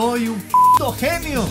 soy un genio.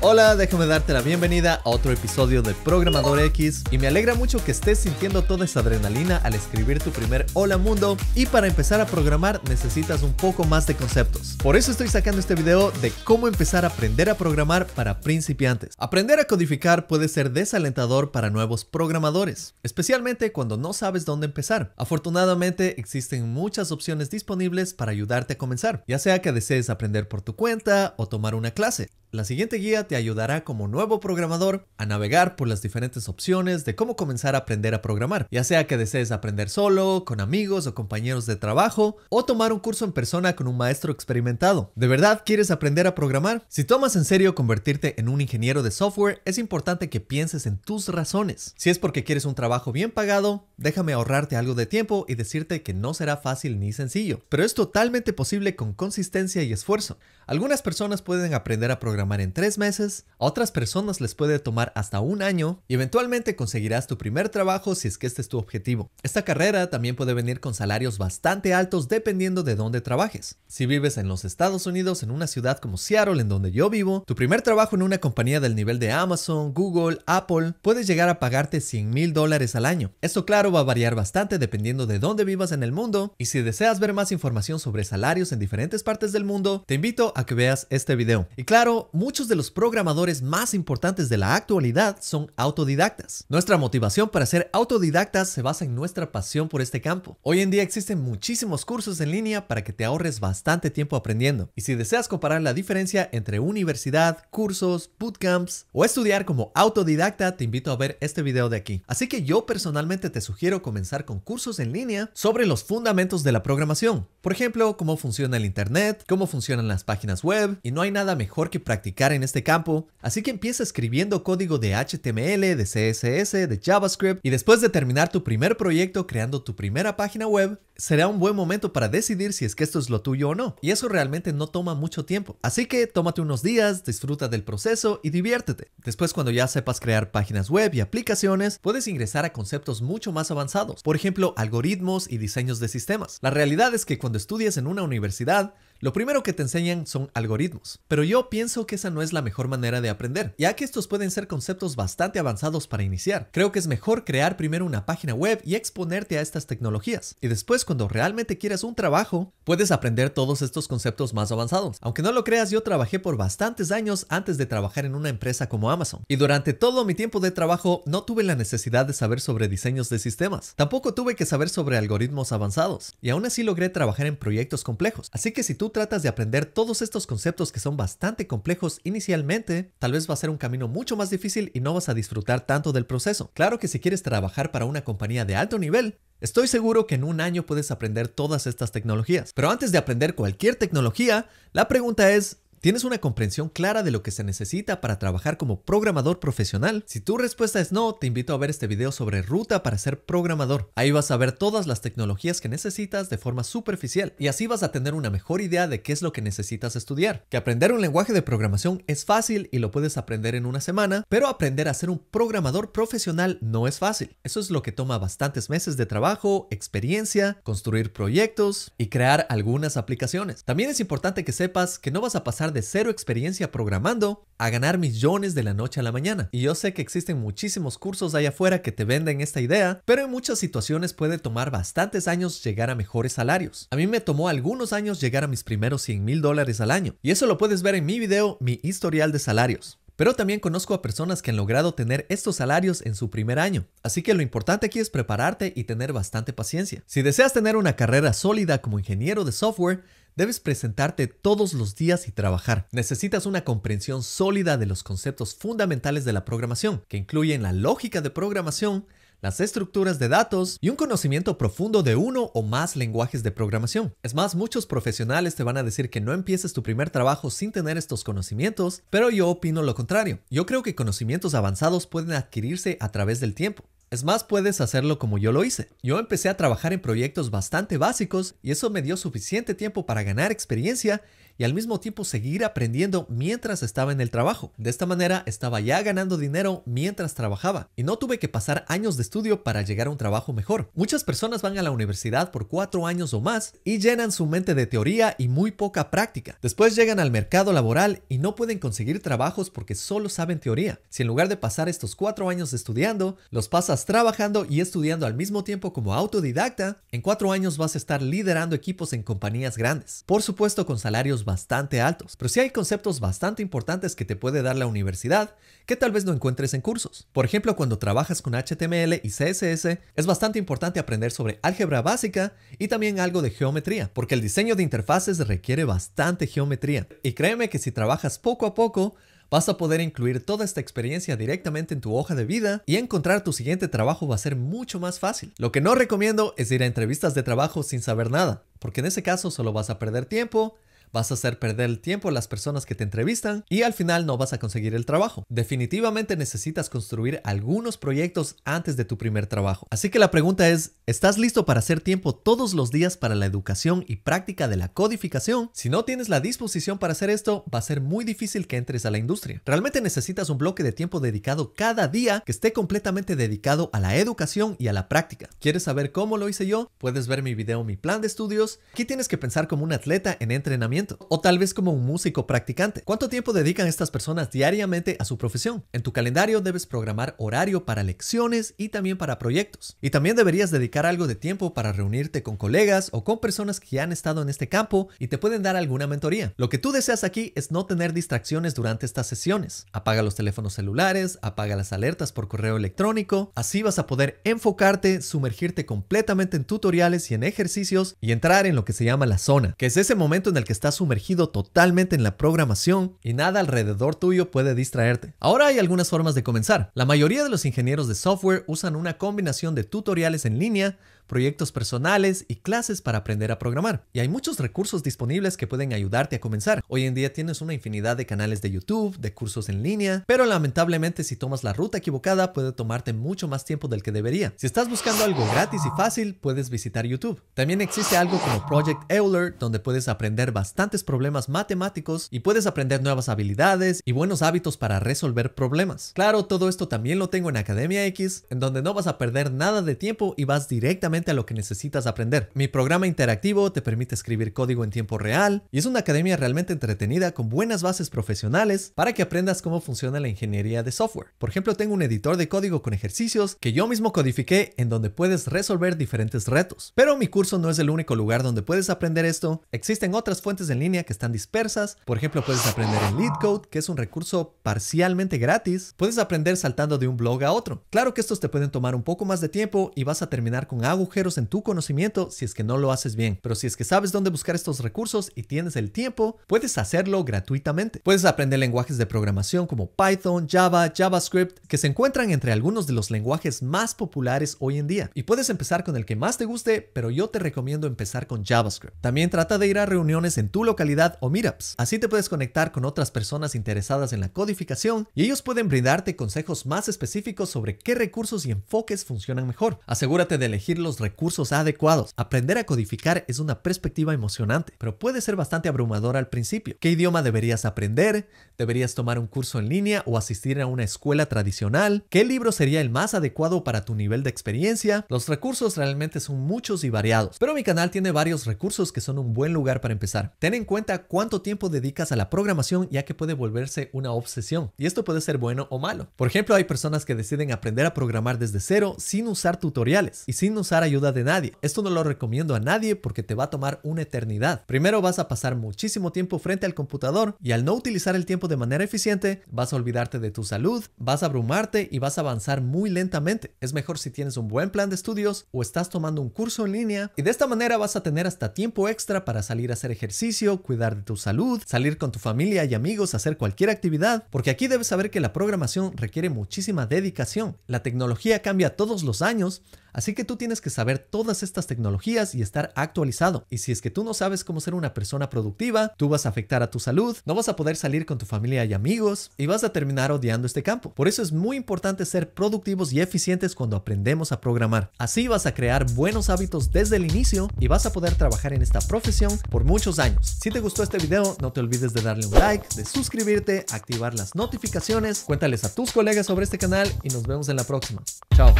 Hola, déjame darte la bienvenida a otro episodio de Programador X y me alegra mucho que estés sintiendo toda esa adrenalina al escribir tu primer Hola Mundo y para empezar a programar necesitas un poco más de conceptos. Por eso estoy sacando este video de cómo empezar a aprender a programar para principiantes. Aprender a codificar puede ser desalentador para nuevos programadores, especialmente cuando no sabes dónde empezar. Afortunadamente existen muchas opciones disponibles para ayudarte a comenzar, ya sea que desees aprender por tu cuenta o tomar una clase. La siguiente guía te ayudará como nuevo programador a navegar por las diferentes opciones de cómo comenzar a aprender a programar, ya sea que desees aprender solo, con amigos o compañeros de trabajo, o tomar un curso en persona con un maestro experimentado. ¿De verdad quieres aprender a programar? Si tomas en serio convertirte en un ingeniero de software, es importante que pienses en tus razones. Si es porque quieres un trabajo bien pagado, déjame ahorrarte algo de tiempo y decirte que no será fácil ni sencillo, pero es totalmente posible con consistencia y esfuerzo. Algunas personas pueden aprender a programar en tres meses, a otras personas les puede tomar hasta un año y eventualmente conseguirás tu primer trabajo si es que este es tu objetivo. Esta carrera también puede venir con salarios bastante altos dependiendo de dónde trabajes. Si vives en los Estados Unidos, en una ciudad como Seattle, en donde yo vivo, tu primer trabajo en una compañía del nivel de Amazon, Google, Apple, puede llegar a pagarte 100 mil dólares al año. Esto claro va a variar bastante dependiendo de dónde vivas en el mundo y si deseas ver más información sobre salarios en diferentes partes del mundo, te invito a que veas este video. Y claro, muchos de los programadores más importantes de la actualidad son autodidactas. Nuestra motivación para ser autodidactas se basa en nuestra pasión por este campo. Hoy en día existen muchísimos cursos en línea para que te ahorres bastante tiempo aprendiendo. Y si deseas comparar la diferencia entre universidad, cursos, bootcamps o estudiar como autodidacta, te invito a ver este video de aquí. Así que yo personalmente te sugiero comenzar con cursos en línea sobre los fundamentos de la programación. Por ejemplo, cómo funciona el Internet, cómo funcionan las páginas web y no hay nada mejor que practicar en este campo, así que empieza escribiendo código de HTML, de CSS, de JavaScript y después de terminar tu primer proyecto creando tu primera página web, será un buen momento para decidir si es que esto es lo tuyo o no. Y eso realmente no toma mucho tiempo. Así que tómate unos días, disfruta del proceso y diviértete. Después cuando ya sepas crear páginas web y aplicaciones, puedes ingresar a conceptos mucho más avanzados, por ejemplo, algoritmos y diseños de sistemas. La realidad es que cuando estudias en una universidad, lo primero que te enseñan son algoritmos, pero yo pienso que esa no es la mejor manera de aprender, ya que estos pueden ser conceptos bastante avanzados para iniciar. Creo que es mejor crear primero una página web y exponerte a estas tecnologías, y después cuando realmente quieras un trabajo, puedes aprender todos estos conceptos más avanzados. Aunque no lo creas, yo trabajé por bastantes años antes de trabajar en una empresa como Amazon, y durante todo mi tiempo de trabajo no tuve la necesidad de saber sobre diseños de sistemas, tampoco tuve que saber sobre algoritmos avanzados, y aún así logré trabajar en proyectos complejos, así que si tú tratas de aprender todos estos conceptos que son bastante complejos inicialmente, tal vez va a ser un camino mucho más difícil y no vas a disfrutar tanto del proceso. Claro que si quieres trabajar para una compañía de alto nivel, Estoy seguro que en un año puedes aprender todas estas tecnologías. Pero antes de aprender cualquier tecnología, la pregunta es, ¿Tienes una comprensión clara de lo que se necesita para trabajar como programador profesional? Si tu respuesta es no, te invito a ver este video sobre ruta para ser programador. Ahí vas a ver todas las tecnologías que necesitas de forma superficial y así vas a tener una mejor idea de qué es lo que necesitas estudiar. Que aprender un lenguaje de programación es fácil y lo puedes aprender en una semana, pero aprender a ser un programador profesional no es fácil. Eso es lo que toma bastantes meses de trabajo, experiencia, construir proyectos y crear algunas aplicaciones. También es importante que sepas que no vas a pasar de cero experiencia programando a ganar millones de la noche a la mañana. Y yo sé que existen muchísimos cursos allá afuera que te venden esta idea, pero en muchas situaciones puede tomar bastantes años llegar a mejores salarios. A mí me tomó algunos años llegar a mis primeros 100 mil dólares al año, y eso lo puedes ver en mi video, mi historial de salarios. Pero también conozco a personas que han logrado tener estos salarios en su primer año. Así que lo importante aquí es prepararte y tener bastante paciencia. Si deseas tener una carrera sólida como ingeniero de software, Debes presentarte todos los días y trabajar. Necesitas una comprensión sólida de los conceptos fundamentales de la programación, que incluyen la lógica de programación, las estructuras de datos y un conocimiento profundo de uno o más lenguajes de programación. Es más, muchos profesionales te van a decir que no empieces tu primer trabajo sin tener estos conocimientos, pero yo opino lo contrario. Yo creo que conocimientos avanzados pueden adquirirse a través del tiempo. Es más, puedes hacerlo como yo lo hice. Yo empecé a trabajar en proyectos bastante básicos y eso me dio suficiente tiempo para ganar experiencia y al mismo tiempo seguir aprendiendo mientras estaba en el trabajo. De esta manera estaba ya ganando dinero mientras trabajaba y no tuve que pasar años de estudio para llegar a un trabajo mejor. Muchas personas van a la universidad por cuatro años o más y llenan su mente de teoría y muy poca práctica. Después llegan al mercado laboral y no pueden conseguir trabajos porque solo saben teoría. Si en lugar de pasar estos cuatro años estudiando, los pasas trabajando y estudiando al mismo tiempo como autodidacta, en cuatro años vas a estar liderando equipos en compañías grandes. Por supuesto con salarios bastante altos, pero si hay conceptos bastante importantes que te puede dar la universidad que tal vez no encuentres en cursos. Por ejemplo, cuando trabajas con HTML y CSS, es bastante importante aprender sobre álgebra básica y también algo de geometría, porque el diseño de interfaces requiere bastante geometría. Y créeme que si trabajas poco a poco, vas a poder incluir toda esta experiencia directamente en tu hoja de vida y encontrar tu siguiente trabajo va a ser mucho más fácil. Lo que no recomiendo es ir a entrevistas de trabajo sin saber nada, porque en ese caso solo vas a perder tiempo vas a hacer perder el tiempo a las personas que te entrevistan y al final no vas a conseguir el trabajo. Definitivamente necesitas construir algunos proyectos antes de tu primer trabajo. Así que la pregunta es, ¿estás listo para hacer tiempo todos los días para la educación y práctica de la codificación? Si no tienes la disposición para hacer esto, va a ser muy difícil que entres a la industria. Realmente necesitas un bloque de tiempo dedicado cada día que esté completamente dedicado a la educación y a la práctica. ¿Quieres saber cómo lo hice yo? Puedes ver mi video Mi plan de estudios. Aquí tienes que pensar como un atleta en entrenamiento o tal vez como un músico practicante. ¿Cuánto tiempo dedican estas personas diariamente a su profesión? En tu calendario debes programar horario para lecciones y también para proyectos. Y también deberías dedicar algo de tiempo para reunirte con colegas o con personas que han estado en este campo y te pueden dar alguna mentoría. Lo que tú deseas aquí es no tener distracciones durante estas sesiones. Apaga los teléfonos celulares, apaga las alertas por correo electrónico, así vas a poder enfocarte, sumergirte completamente en tutoriales y en ejercicios y entrar en lo que se llama la zona, que es ese momento en el que estás sumergido totalmente en la programación y nada alrededor tuyo puede distraerte. Ahora hay algunas formas de comenzar. La mayoría de los ingenieros de software usan una combinación de tutoriales en línea, proyectos personales y clases para aprender a programar. Y hay muchos recursos disponibles que pueden ayudarte a comenzar. Hoy en día tienes una infinidad de canales de YouTube, de cursos en línea, pero lamentablemente si tomas la ruta equivocada puede tomarte mucho más tiempo del que debería. Si estás buscando algo gratis y fácil, puedes visitar YouTube. También existe algo como Project Euler, donde puedes aprender bastantes problemas matemáticos y puedes aprender nuevas habilidades y buenos hábitos para resolver problemas. Claro, todo esto también lo tengo en Academia X, en donde no vas a perder nada de tiempo y vas directamente a lo que necesitas aprender. Mi programa interactivo te permite escribir código en tiempo real y es una academia realmente entretenida con buenas bases profesionales para que aprendas cómo funciona la ingeniería de software. Por ejemplo, tengo un editor de código con ejercicios que yo mismo codifiqué en donde puedes resolver diferentes retos. Pero mi curso no es el único lugar donde puedes aprender esto. Existen otras fuentes en línea que están dispersas. Por ejemplo, puedes aprender en LeetCode, que es un recurso parcialmente gratis. Puedes aprender saltando de un blog a otro. Claro que estos te pueden tomar un poco más de tiempo y vas a terminar con algo en tu conocimiento si es que no lo haces bien. Pero si es que sabes dónde buscar estos recursos y tienes el tiempo, puedes hacerlo gratuitamente. Puedes aprender lenguajes de programación como Python, Java, JavaScript, que se encuentran entre algunos de los lenguajes más populares hoy en día. Y puedes empezar con el que más te guste, pero yo te recomiendo empezar con JavaScript. También trata de ir a reuniones en tu localidad o meetups. Así te puedes conectar con otras personas interesadas en la codificación y ellos pueden brindarte consejos más específicos sobre qué recursos y enfoques funcionan mejor. Asegúrate de elegir los recursos adecuados. Aprender a codificar es una perspectiva emocionante, pero puede ser bastante abrumadora al principio. ¿Qué idioma deberías aprender? ¿Deberías tomar un curso en línea o asistir a una escuela tradicional? ¿Qué libro sería el más adecuado para tu nivel de experiencia? Los recursos realmente son muchos y variados, pero mi canal tiene varios recursos que son un buen lugar para empezar. Ten en cuenta cuánto tiempo dedicas a la programación ya que puede volverse una obsesión y esto puede ser bueno o malo. Por ejemplo, hay personas que deciden aprender a programar desde cero sin usar tutoriales y sin usar ayuda de nadie. Esto no lo recomiendo a nadie porque te va a tomar una eternidad. Primero vas a pasar muchísimo tiempo frente al computador y al no utilizar el tiempo de manera eficiente, vas a olvidarte de tu salud, vas a abrumarte y vas a avanzar muy lentamente. Es mejor si tienes un buen plan de estudios o estás tomando un curso en línea y de esta manera vas a tener hasta tiempo extra para salir a hacer ejercicio, cuidar de tu salud, salir con tu familia y amigos, hacer cualquier actividad, porque aquí debes saber que la programación requiere muchísima dedicación. La tecnología cambia todos los años, Así que tú tienes que saber todas estas tecnologías y estar actualizado. Y si es que tú no sabes cómo ser una persona productiva, tú vas a afectar a tu salud, no vas a poder salir con tu familia y amigos y vas a terminar odiando este campo. Por eso es muy importante ser productivos y eficientes cuando aprendemos a programar. Así vas a crear buenos hábitos desde el inicio y vas a poder trabajar en esta profesión por muchos años. Si te gustó este video, no te olvides de darle un like, de suscribirte, activar las notificaciones, cuéntales a tus colegas sobre este canal y nos vemos en la próxima. Chao.